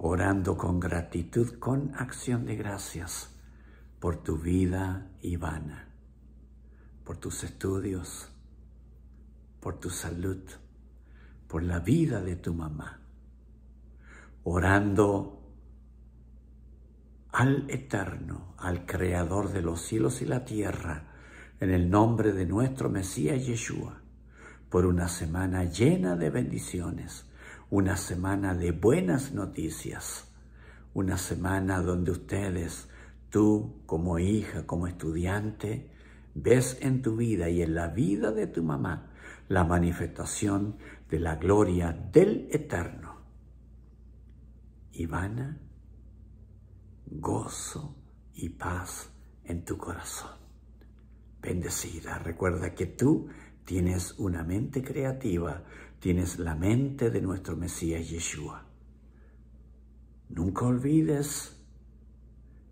orando con gratitud, con acción de gracias por tu vida, Ivana, por tus estudios, por tu salud, por la vida de tu mamá, orando al Eterno, al Creador de los cielos y la tierra, en el nombre de nuestro Mesías Yeshua, por una semana llena de bendiciones una semana de buenas noticias, una semana donde ustedes, tú como hija, como estudiante, ves en tu vida y en la vida de tu mamá la manifestación de la gloria del Eterno. Ivana, gozo y paz en tu corazón. Bendecida, recuerda que tú Tienes una mente creativa, tienes la mente de nuestro Mesías Yeshua. Nunca olvides,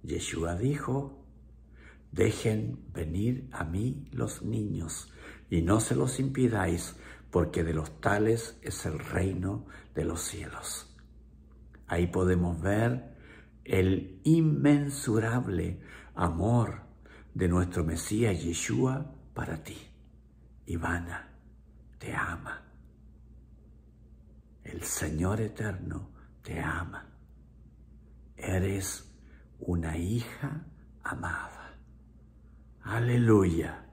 Yeshua dijo, dejen venir a mí los niños y no se los impidáis, porque de los tales es el reino de los cielos. Ahí podemos ver el inmensurable amor de nuestro Mesías Yeshua para ti. Ivana te ama. El Señor Eterno te ama. Eres una hija amada. Aleluya.